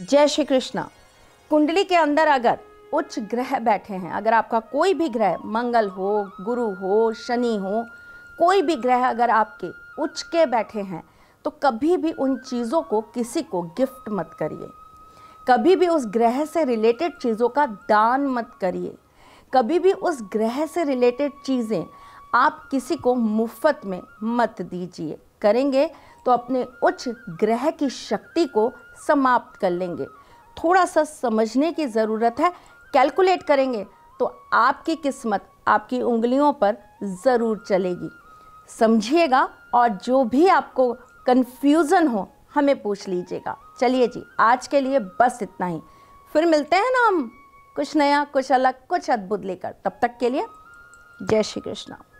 जय श्री कृष्णा कुंडली के अंदर अगर उच्च ग्रह बैठे हैं अगर आपका कोई भी ग्रह मंगल हो गुरु हो शनि हो कोई भी ग्रह अगर आपके उच्च के बैठे हैं तो कभी भी उन चीज़ों को किसी को गिफ्ट मत करिए कभी भी उस ग्रह से रिलेटेड चीज़ों का दान मत करिए कभी भी उस ग्रह से रिलेटेड चीज़ें आप किसी को मुफ्त में मत दीजिए करेंगे तो अपने उच्च ग्रह की शक्ति को समाप्त कर लेंगे थोड़ा सा समझने की ज़रूरत है कैलकुलेट करेंगे तो आपकी किस्मत आपकी उंगलियों पर ज़रूर चलेगी समझिएगा और जो भी आपको कन्फ्यूज़न हो हमें पूछ लीजिएगा चलिए जी आज के लिए बस इतना ही फिर मिलते हैं ना हम कुछ नया कुछ अलग कुछ अद्भुत लेकर तब तक के लिए जय श्री कृष्णा